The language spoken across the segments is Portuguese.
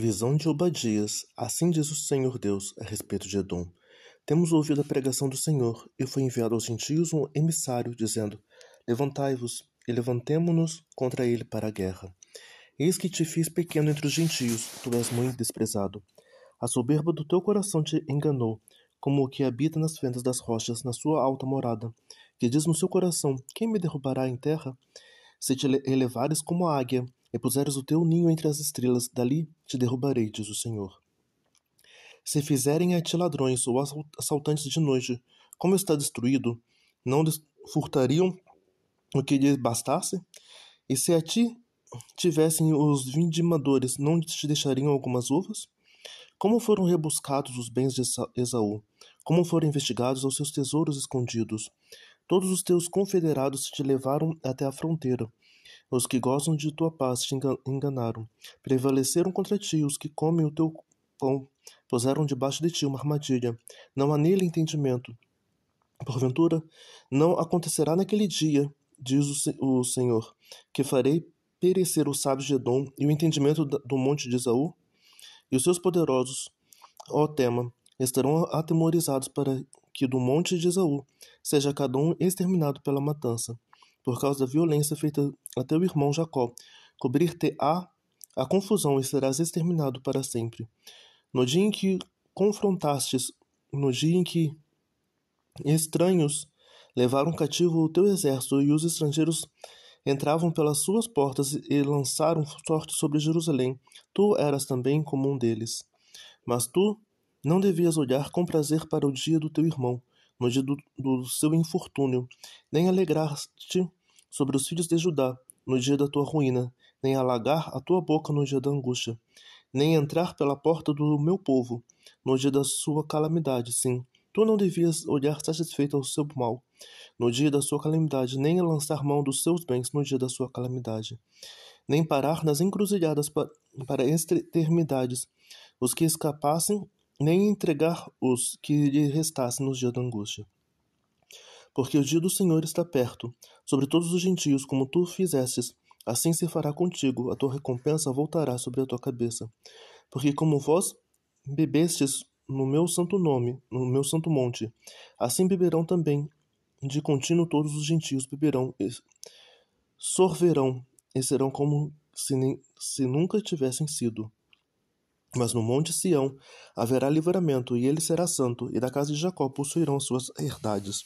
Visão de Obadias, assim diz o Senhor Deus a respeito de Edom. Temos ouvido a pregação do Senhor, e foi enviado aos gentios um emissário, dizendo: Levantai-vos, e levantemo-nos contra ele para a guerra. Eis que te fiz pequeno entre os gentios, tu és muito desprezado. A soberba do teu coração te enganou, como o que habita nas fendas das rochas, na sua alta morada, que diz no seu coração: Quem me derrubará em terra? Se te elevares como águia, e puseres o teu ninho entre as estrelas, dali te derrubarei, diz o Senhor. Se fizerem a ti ladrões ou assaltantes de noite, como está destruído, não furtariam o que lhes bastasse? E se a ti tivessem os vindimadores, não te deixariam algumas uvas? Como foram rebuscados os bens de Esaú? Como foram investigados os seus tesouros escondidos? Todos os teus confederados te levaram até a fronteira, os que gostam de tua paz te enganaram. Prevaleceram contra ti os que comem o teu pão. Puseram debaixo de ti uma armadilha. Não há nele entendimento. Porventura, não acontecerá naquele dia, diz o, Senhor, que farei perecer os sábios de Edom e o entendimento do monte de Esaú? E os seus poderosos, ó tema, estarão atemorizados para que do monte de Esaú seja cada um exterminado pela matança por causa da violência feita a teu irmão Jacó. Cobrir-te-á a confusão e serás exterminado para sempre. No dia em que confrontastes, no dia em que estranhos levaram cativo o teu exército e os estrangeiros entravam pelas suas portas e lançaram sorte sobre Jerusalém, tu eras também como um deles. Mas tu não devias olhar com prazer para o dia do teu irmão, no dia do, do seu infortúnio, nem alegrar-te sobre os filhos de Judá no dia da tua ruína, nem alagar a tua boca no dia da angústia, nem entrar pela porta do meu povo no dia da sua calamidade. Sim, tu não devias olhar satisfeito ao seu mal no dia da sua calamidade, nem lançar mão dos seus bens no dia da sua calamidade, nem parar nas encruzilhadas para extremidades os que escapassem, nem entregar os que lhe restassem no dia da angústia porque o dia do Senhor está perto, sobre todos os gentios, como tu fizestes. Assim se fará contigo, a tua recompensa voltará sobre a tua cabeça. Porque como vós bebestes no meu santo nome, no meu santo monte, assim beberão também, de contínuo todos os gentios beberão, e sorverão, e serão como se, nem, se nunca tivessem sido. Mas no monte Sião haverá livramento, e ele será santo, e da casa de Jacó possuirão suas herdades.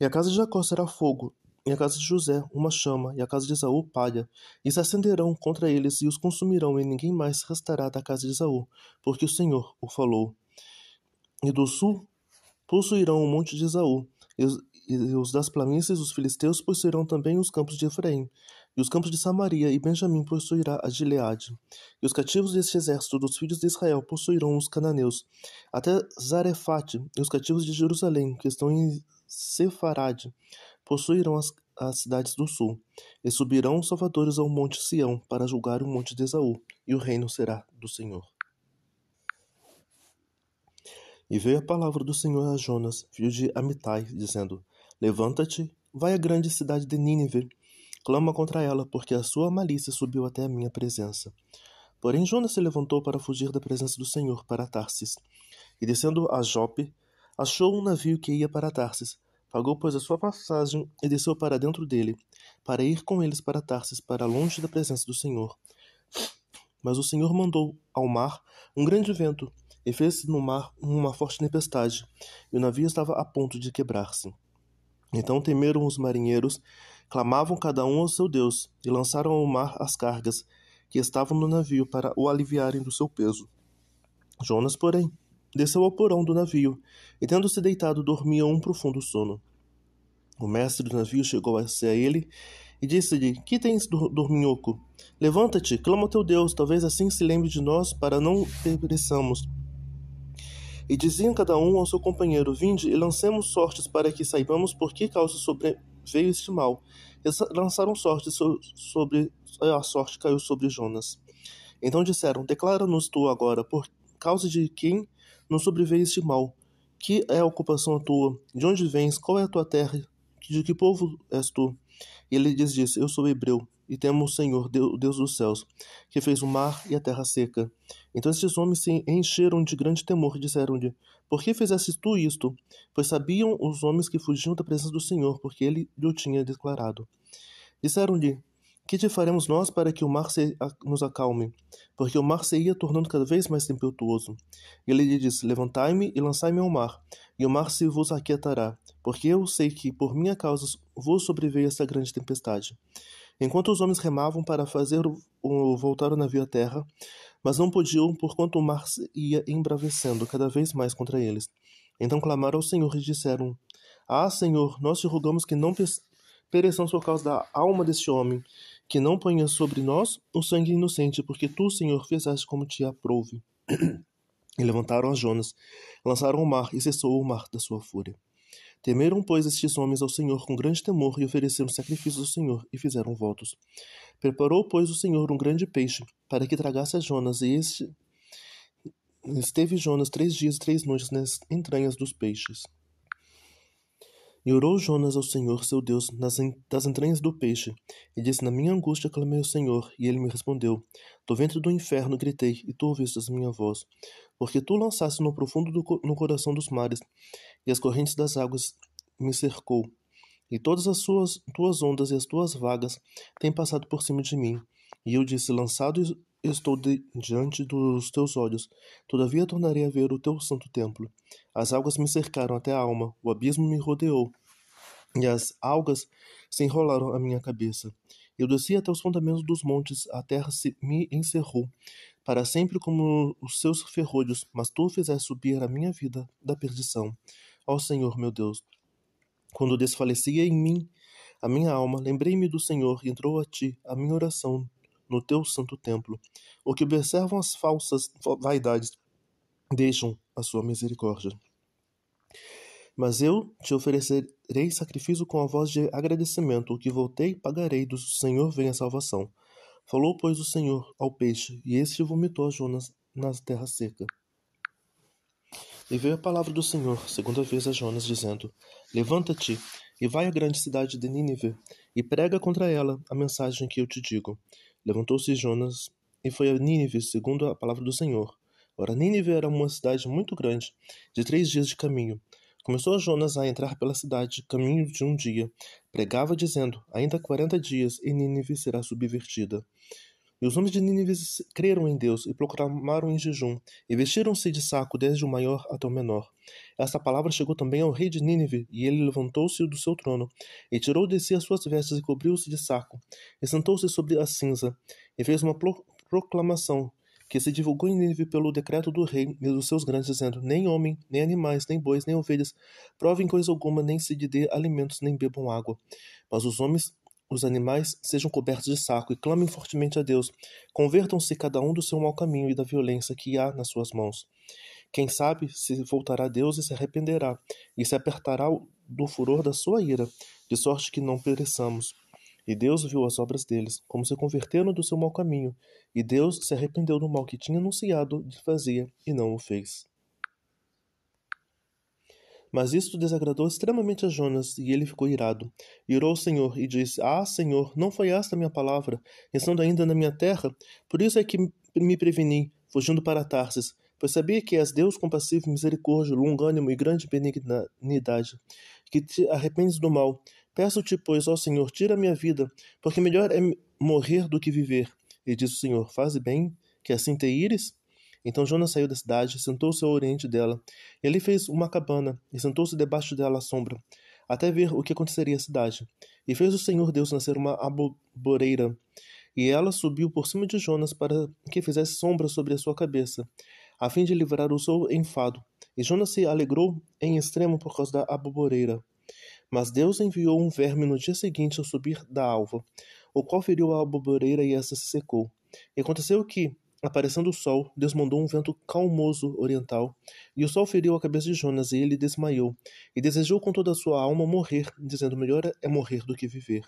E a casa de Jacó será fogo, e a casa de José uma chama, e a casa de Esaú palha. E se acenderão contra eles e os consumirão, e ninguém mais restará da casa de Esaú, porque o Senhor o falou. E do sul possuirão o monte de Esaú, e os das planícies os filisteus possuirão também os campos de Efraim, e os campos de Samaria, e Benjamim possuirá a Gileade. E os cativos deste exército dos filhos de Israel possuirão os cananeus, até Zarefate, e os cativos de Jerusalém, que estão em Sefarad possuirão as, as cidades do sul, e subirão os salvadores ao monte Sião para julgar o monte de Esaú, e o reino será do Senhor. E veio a palavra do Senhor a Jonas, filho de Amitai, dizendo: Levanta-te, vai à grande cidade de Nínive, clama contra ela, porque a sua malícia subiu até a minha presença. Porém Jonas se levantou para fugir da presença do Senhor para Tarsis. E descendo a Jope, Achou um navio que ia para Tarsis, pagou, pois, a sua passagem e desceu para dentro dele, para ir com eles para Tarsis, para longe da presença do Senhor. Mas o Senhor mandou ao mar um grande vento, e fez-se no mar uma forte tempestade, e o navio estava a ponto de quebrar-se. Então temeram os marinheiros, clamavam cada um ao seu Deus, e lançaram ao mar as cargas que estavam no navio para o aliviarem do seu peso. Jonas, porém, desceu ao porão do navio e, tendo-se deitado, dormia um profundo sono. O mestre do navio chegou a ele e disse-lhe: Que tens, dorminhoco? Levanta-te, clama ao teu Deus, talvez assim se lembre de nós para não pereçamos. E diziam cada um ao seu companheiro: Vinde e lancemos sortes para que saibamos por que causa sobreveio este mal. E lançaram sortes so sobre. A sorte caiu sobre Jonas. Então disseram: Declara-nos tu agora, por causa de quem não sobreveio este mal. Que é a ocupação tua? De onde vens? Qual é a tua terra? De que povo és tu? E ele lhes disse: Eu sou hebreu, e temo o Senhor, Deus dos céus, que fez o mar e a terra seca. Então estes homens se encheram de grande temor e disseram-lhe: Por que fizeste tu isto? Pois sabiam os homens que fugiam da presença do Senhor, porque ele lhe o tinha declarado. Disseram-lhe: que te faremos nós para que o mar se, a, nos acalme? Porque o mar se ia tornando cada vez mais tempestuoso. E ele lhe disse: Levantai-me e lançai-me ao mar, e o mar se vos aquietará, porque eu sei que por minha causa vos sobreveio esta grande tempestade. Enquanto os homens remavam para fazer o, o voltar o navio à terra, mas não podiam, porquanto o mar se ia embravecendo cada vez mais contra eles. Então clamaram ao Senhor e disseram: Ah, Senhor, nós te rogamos que não pereçamos por causa da alma deste homem, que não ponhas sobre nós o sangue inocente, porque tu, Senhor, fizeste como te aprouve. e levantaram as Jonas, lançaram o mar, e cessou o mar da sua fúria. Temeram, pois, estes homens ao Senhor com grande temor, e ofereceram sacrifícios ao Senhor, e fizeram votos. Preparou, pois, o Senhor um grande peixe, para que tragasse a Jonas, e este... esteve Jonas três dias e três noites nas entranhas dos peixes. E orou Jonas ao Senhor seu Deus das entranhas do peixe, e disse: Na minha angústia clamei ao Senhor, e ele me respondeu. Do ventre do inferno gritei, e tu ouviste a minha voz. Porque tu lançaste no profundo do, no coração dos mares, e as correntes das águas me cercou. E todas as suas, tuas ondas e as tuas vagas têm passado por cima de mim. E eu disse: Lançado estou de, diante dos teus olhos, todavia tornarei a ver o teu santo templo. As águas me cercaram até a alma, o abismo me rodeou, e as algas se enrolaram à minha cabeça. Eu desci até os fundamentos dos montes, a terra se me encerrou para sempre como os seus ferrolhos, mas tu fizeste subir a minha vida da perdição. Ó Senhor meu Deus, quando desfalecia em mim a minha alma, lembrei-me do Senhor e entrou a ti a minha oração no teu santo templo. O que observam as falsas vaidades deixam a sua misericórdia. Mas eu te oferecerei sacrifício com a voz de agradecimento. O que voltei, pagarei. Do Senhor vem a salvação. Falou, pois, o Senhor ao peixe, e este vomitou a Jonas na terra seca. E veio a palavra do Senhor, segunda vez a Jonas, dizendo: Levanta-te e vai à grande cidade de Nínive e prega contra ela a mensagem que eu te digo. Levantou-se Jonas e foi a Nínive, segundo a palavra do Senhor. Ora, Nínive era uma cidade muito grande, de três dias de caminho. Começou Jonas a entrar pela cidade, caminho de um dia. Pregava, dizendo: Ainda quarenta dias e Nínive será subvertida. E os homens de Nínive creram em Deus e proclamaram em jejum, e vestiram-se de saco desde o maior até o menor. Esta palavra chegou também ao rei de Nínive, e ele levantou-se do seu trono, e tirou de si as suas vestes e cobriu-se de saco, e sentou-se sobre a cinza, e fez uma pro proclamação, que se divulgou em Nínive pelo decreto do rei e dos seus grandes, dizendo: Nem homem, nem animais, nem bois, nem ovelhas, provem coisa alguma, nem se dê alimentos, nem bebam água. Mas os homens, os animais, sejam cobertos de saco e clamem fortemente a Deus. Convertam-se cada um do seu mau caminho e da violência que há nas suas mãos. Quem sabe se voltará a Deus e se arrependerá, e se apertará do furor da sua ira, de sorte que não pereçamos. E Deus viu as obras deles, como se converteram do seu mau caminho, e Deus se arrependeu do mal que tinha anunciado de fazia, e não o fez. Mas isto desagradou extremamente a Jonas, e ele ficou irado. Irou o Senhor, e disse: Ah, Senhor, não foi esta a minha palavra, estando ainda na minha terra? Por isso é que me preveni, fugindo para Tarses, pois sabia que és Deus compassivo, misericórdia, longânimo e grande benignidade que te arrependes do mal. Peço-te, pois, ao Senhor, tira minha vida, porque melhor é morrer do que viver. E disse o Senhor: Faze bem, que assim te ires. Então Jonas saiu da cidade, sentou-se ao oriente dela, e ali fez uma cabana, e sentou-se debaixo dela à sombra, até ver o que aconteceria à cidade. E fez o Senhor Deus nascer uma aboboreira, e ela subiu por cima de Jonas para que fizesse sombra sobre a sua cabeça a fim de livrar o seu enfado. E Jonas se alegrou em extremo por causa da aboboreira. Mas Deus enviou um verme no dia seguinte ao subir da alva, o qual feriu a aboboreira e essa se secou. E aconteceu que, aparecendo o sol, Deus mandou um vento calmoso oriental, e o sol feriu a cabeça de Jonas, e ele desmaiou, e desejou com toda a sua alma morrer, dizendo: Melhor é morrer do que viver.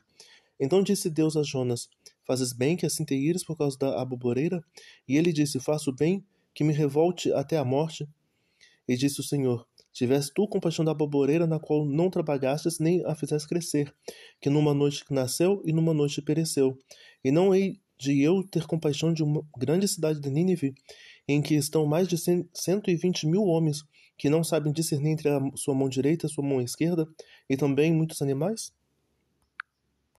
Então disse Deus a Jonas: Fazes bem que assim te ires por causa da aboboreira? E ele disse: Faço bem, que me revolte até a morte? E disse o Senhor: Tivesse tu compaixão da baboreira na qual não trabalhastes nem a fizestes crescer, que numa noite nasceu e numa noite pereceu. E não hei de eu ter compaixão de uma grande cidade de Nínive, em que estão mais de cento e vinte mil homens, que não sabem discernir entre a sua mão direita e a sua mão esquerda, e também muitos animais?